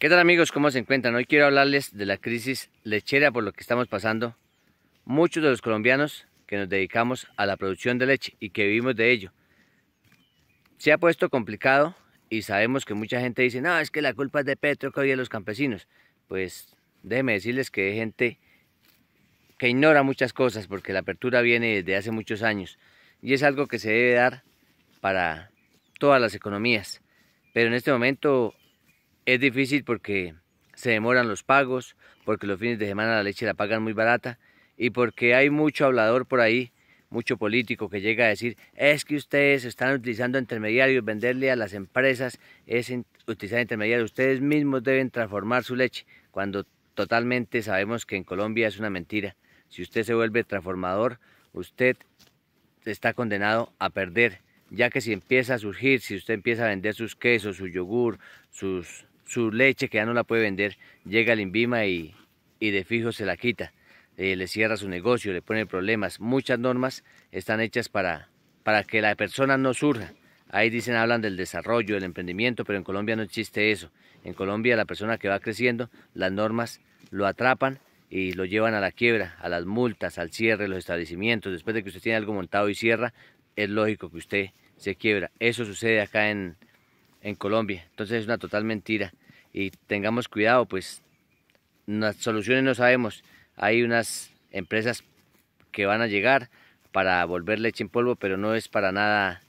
¿Qué tal amigos? ¿Cómo se encuentran? Hoy quiero hablarles de la crisis lechera por lo que estamos pasando. Muchos de los colombianos que nos dedicamos a la producción de leche y que vivimos de ello. Se ha puesto complicado y sabemos que mucha gente dice, no, es que la culpa es de Petro que hoy los campesinos. Pues déjenme decirles que hay gente que ignora muchas cosas porque la apertura viene desde hace muchos años y es algo que se debe dar para todas las economías. Pero en este momento es difícil porque se demoran los pagos, porque los fines de semana la leche la pagan muy barata y porque hay mucho hablador por ahí, mucho político que llega a decir, es que ustedes están utilizando intermediarios, venderle a las empresas es utilizar intermediarios, ustedes mismos deben transformar su leche, cuando totalmente sabemos que en Colombia es una mentira. Si usted se vuelve transformador, usted está condenado a perder, ya que si empieza a surgir, si usted empieza a vender sus quesos, su yogur, sus su leche que ya no la puede vender, llega al INVIMA y, y de fijo se la quita. Eh, le cierra su negocio, le pone problemas. Muchas normas están hechas para, para que la persona no surja. Ahí dicen, hablan del desarrollo, del emprendimiento, pero en Colombia no existe eso. En Colombia la persona que va creciendo, las normas lo atrapan y lo llevan a la quiebra, a las multas, al cierre de los establecimientos. Después de que usted tiene algo montado y cierra, es lógico que usted se quiebra. Eso sucede acá en, en Colombia. Entonces es una total mentira. Y tengamos cuidado, pues las soluciones no sabemos. Hay unas empresas que van a llegar para volver leche en polvo, pero no es para nada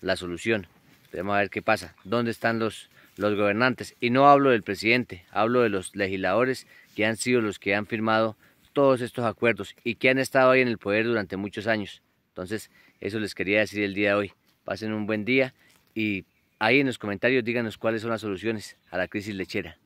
la solución. Vamos a ver qué pasa. ¿Dónde están los, los gobernantes? Y no hablo del presidente, hablo de los legisladores que han sido los que han firmado todos estos acuerdos y que han estado ahí en el poder durante muchos años. Entonces, eso les quería decir el día de hoy. Pasen un buen día y Ahí en los comentarios díganos cuáles son las soluciones a la crisis lechera.